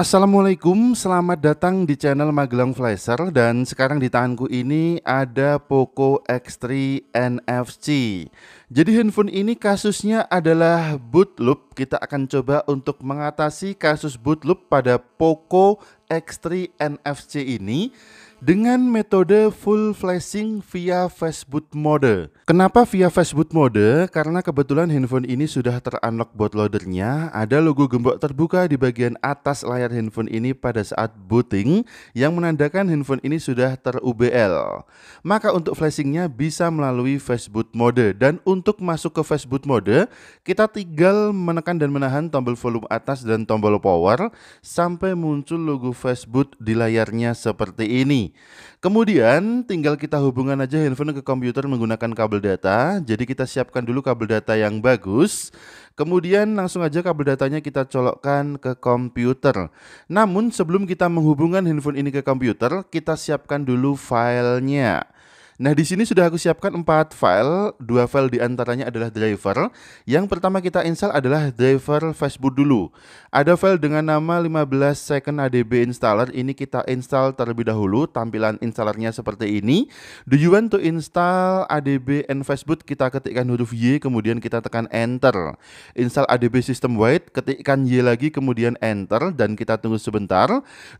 Assalamualaikum, selamat datang di channel Magelang Flasher dan sekarang di tanganku ini ada Poco X3 NFC. Jadi handphone ini kasusnya adalah boot loop. Kita akan coba untuk mengatasi kasus boot loop pada Poco X3 NFC ini dengan metode full flashing via fastboot mode. Kenapa via fastboot mode? Karena kebetulan handphone ini sudah terunlock bootloadernya. Ada logo gembok terbuka di bagian atas layar handphone ini pada saat booting yang menandakan handphone ini sudah ter-UBL. Maka untuk flashingnya bisa melalui fastboot mode. Dan untuk masuk ke fastboot mode, kita tinggal menekan dan menahan tombol volume atas dan tombol power sampai muncul logo fastboot di layarnya seperti ini. Kemudian tinggal kita hubungan aja handphone ke komputer menggunakan kabel data. Jadi kita siapkan dulu kabel data yang bagus. Kemudian langsung aja kabel datanya kita colokkan ke komputer. Namun sebelum kita menghubungkan handphone ini ke komputer, kita siapkan dulu filenya. Nah, di sini sudah aku siapkan empat file. Dua file diantaranya adalah driver. Yang pertama kita install adalah driver Facebook dulu. Ada file dengan nama 15 second ADB installer. Ini kita install terlebih dahulu. Tampilan installernya seperti ini. Do you want to install ADB and Facebook? Kita ketikkan huruf Y, kemudian kita tekan enter. Install ADB system wide, ketikkan Y lagi, kemudian enter dan kita tunggu sebentar.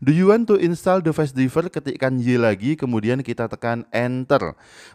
Do you want to install device driver? Ketikkan Y lagi, kemudian kita tekan enter.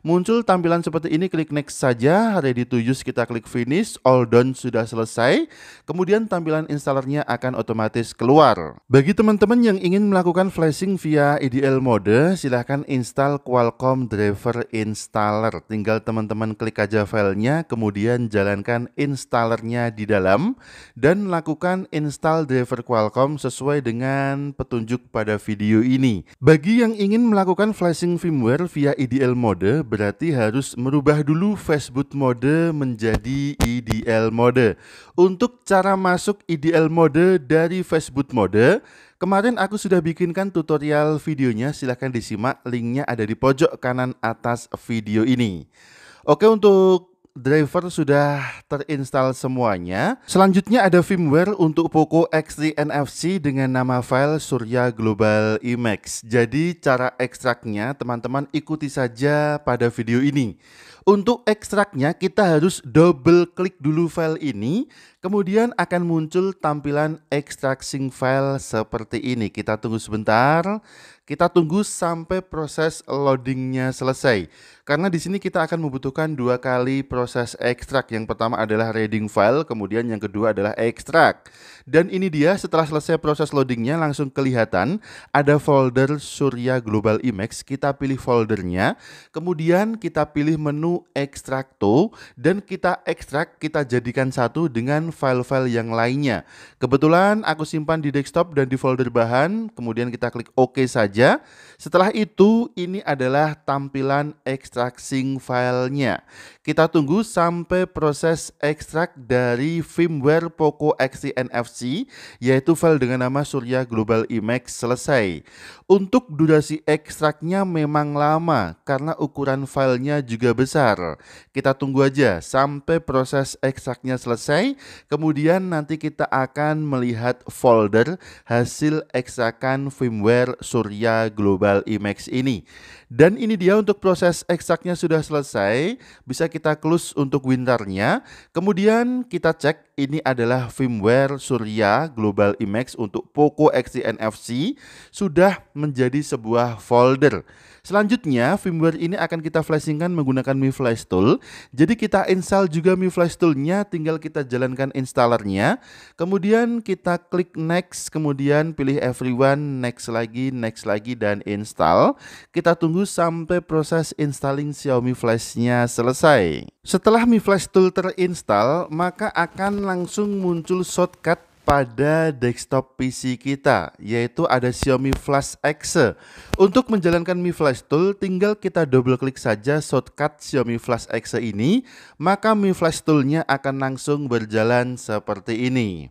Muncul tampilan seperti ini, klik next saja. Ready to use kita klik finish, all done sudah selesai. Kemudian tampilan installernya akan otomatis keluar. Bagi teman-teman yang ingin melakukan flashing via IDL mode, silahkan install Qualcomm driver installer. Tinggal teman-teman klik aja filenya, kemudian jalankan installernya di dalam dan lakukan install driver Qualcomm sesuai dengan petunjuk pada video ini. Bagi yang ingin melakukan flashing firmware via IDL mode, mode berarti harus merubah dulu Facebook mode menjadi IDL mode. Untuk cara masuk IDL mode dari Facebook mode, kemarin aku sudah bikinkan tutorial videonya, silahkan disimak linknya ada di pojok kanan atas video ini. Oke untuk driver sudah terinstall semuanya. Selanjutnya ada firmware untuk Poco X3 NFC dengan nama file Surya Global IMAX. Jadi cara ekstraknya teman-teman ikuti saja pada video ini. Untuk ekstraknya kita harus double klik dulu file ini, kemudian akan muncul tampilan extracting file seperti ini. Kita tunggu sebentar kita tunggu sampai proses loadingnya selesai. Karena di sini kita akan membutuhkan dua kali proses ekstrak. Yang pertama adalah reading file, kemudian yang kedua adalah ekstrak. Dan ini dia setelah selesai proses loadingnya langsung kelihatan ada folder Surya Global IMEX. Kita pilih foldernya, kemudian kita pilih menu ekstrak ekstrakto dan kita ekstrak, kita jadikan satu dengan file-file yang lainnya. Kebetulan aku simpan di desktop dan di folder bahan, kemudian kita klik OK saja saja. Setelah itu, ini adalah tampilan extracting filenya. Kita tunggu sampai proses ekstrak dari firmware Poco X3 NFC, yaitu file dengan nama Surya Global Imax selesai. Untuk durasi ekstraknya memang lama, karena ukuran filenya juga besar. Kita tunggu aja sampai proses ekstraknya selesai, kemudian nanti kita akan melihat folder hasil ekstrakan firmware Surya Asia Global IMAX ini. Dan ini dia untuk proses ekstraknya sudah selesai, bisa kita close untuk winternya. Kemudian kita cek ini adalah firmware Surya Global IMAX untuk Poco x 3 NFC sudah menjadi sebuah folder. Selanjutnya, firmware ini akan kita flashingkan menggunakan Mi Flash Tool. Jadi kita install juga Mi Flash Tool-nya, tinggal kita jalankan installernya. Kemudian kita klik next, kemudian pilih everyone, next lagi, next lagi, dan install. Kita tunggu sampai proses installing Xiaomi Flash-nya selesai. Setelah Mi Flash Tool terinstall, maka akan langsung muncul shortcut pada desktop PC kita, yaitu ada Xiaomi Flash X. Untuk menjalankan Mi Flash Tool, tinggal kita double klik saja shortcut Xiaomi Flash X ini, maka Mi Flash Tool-nya akan langsung berjalan seperti ini.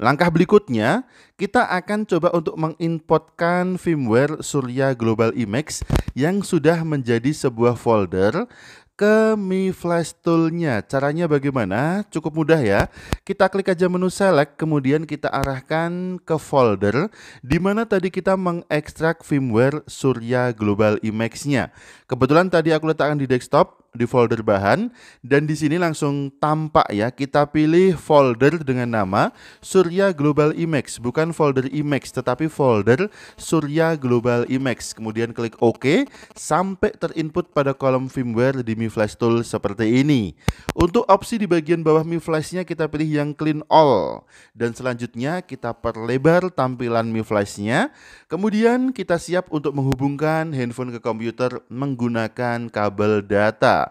Langkah berikutnya, kita akan coba untuk mengimportkan firmware Surya Global Image yang sudah menjadi sebuah folder ke Mi Flash Tool-nya. Caranya bagaimana? Cukup mudah ya. Kita klik aja menu select, kemudian kita arahkan ke folder di mana tadi kita mengekstrak firmware Surya Global image nya Kebetulan tadi aku letakkan di desktop, di folder bahan dan di sini langsung tampak ya kita pilih folder dengan nama Surya Global Imax bukan folder Imax tetapi folder Surya Global Imax kemudian klik OK sampai terinput pada kolom firmware di Mi Flash Tool seperti ini untuk opsi di bagian bawah Mi Flashnya kita pilih yang clean all dan selanjutnya kita perlebar tampilan Mi Flashnya kemudian kita siap untuk menghubungkan handphone ke komputer menggunakan kabel data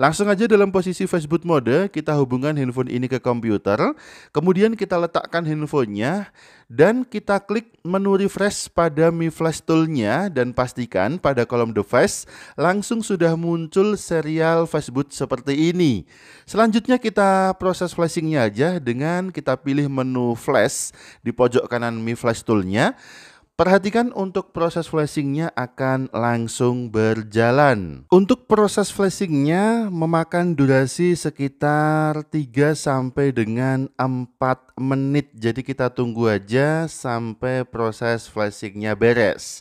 Langsung aja dalam posisi Facebook mode, kita hubungkan handphone ini ke komputer, kemudian kita letakkan handphonenya, dan kita klik menu refresh pada Mi Flash Tool-nya, dan pastikan pada kolom device langsung sudah muncul serial Facebook seperti ini. Selanjutnya kita proses flashingnya aja dengan kita pilih menu flash di pojok kanan Mi Flash Tool-nya, Perhatikan untuk proses flashingnya akan langsung berjalan. Untuk proses flashingnya memakan durasi sekitar 3 sampai dengan 4 menit. Jadi kita tunggu aja sampai proses flashingnya beres.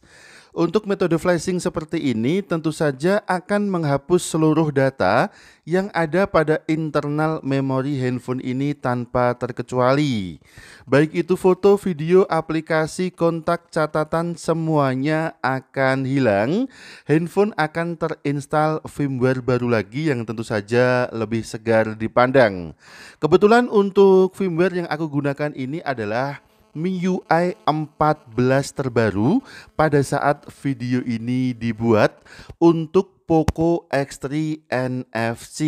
Untuk metode flashing seperti ini tentu saja akan menghapus seluruh data yang ada pada internal memori handphone ini tanpa terkecuali. Baik itu foto, video, aplikasi, kontak, catatan semuanya akan hilang. Handphone akan terinstall firmware baru lagi yang tentu saja lebih segar dipandang. Kebetulan untuk firmware yang aku gunakan ini adalah MIUI 14 terbaru pada saat video ini dibuat untuk Poco X3 NFC.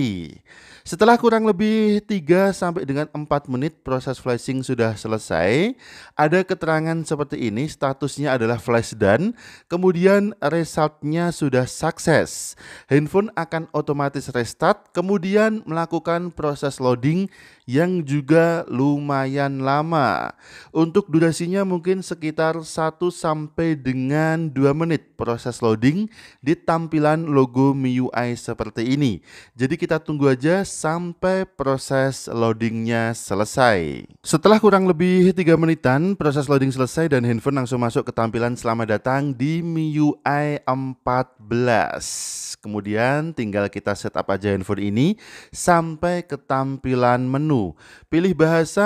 Setelah kurang lebih 3 sampai dengan 4 menit proses flashing sudah selesai, ada keterangan seperti ini, statusnya adalah flash dan kemudian resultnya sudah sukses. Handphone akan otomatis restart, kemudian melakukan proses loading yang juga lumayan lama. Untuk durasinya mungkin sekitar 1 sampai dengan 2 menit proses loading di tampilan logo logo MIUI seperti ini. Jadi kita tunggu aja sampai proses loadingnya selesai. Setelah kurang lebih 3 menitan, proses loading selesai dan handphone langsung masuk ke tampilan selamat datang di MIUI 14. Kemudian tinggal kita setup aja handphone ini sampai ke tampilan menu. Pilih bahasa,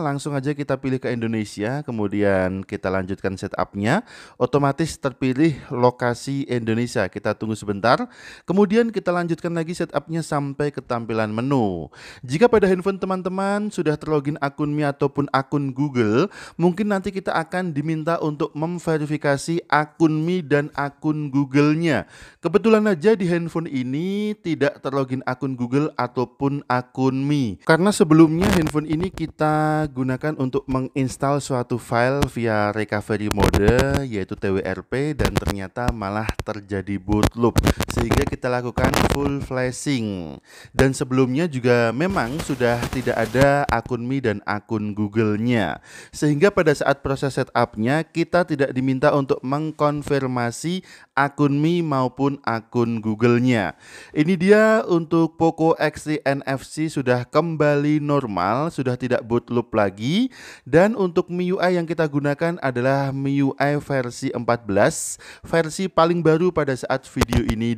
langsung aja kita pilih ke Indonesia, kemudian kita lanjutkan setupnya. Otomatis terpilih lokasi Indonesia. Kita tunggu sebentar besar. Kemudian kita lanjutkan lagi setupnya sampai ke tampilan menu. Jika pada handphone teman-teman sudah terlogin akun Mi ataupun akun Google, mungkin nanti kita akan diminta untuk memverifikasi akun Mi dan akun Google-nya. Kebetulan aja di handphone ini tidak terlogin akun Google ataupun akun Mi. Karena sebelumnya handphone ini kita gunakan untuk menginstal suatu file via recovery mode yaitu TWRP dan ternyata malah terjadi bootloop sehingga kita lakukan full flashing. Dan sebelumnya juga memang sudah tidak ada akun Mi dan akun Google-nya. Sehingga pada saat proses setupnya kita tidak diminta untuk mengkonfirmasi akun Mi maupun akun Google-nya. Ini dia untuk Poco X3 NFC sudah kembali normal, sudah tidak boot loop lagi. Dan untuk MIUI yang kita gunakan adalah MIUI versi 14, versi paling baru pada saat video ini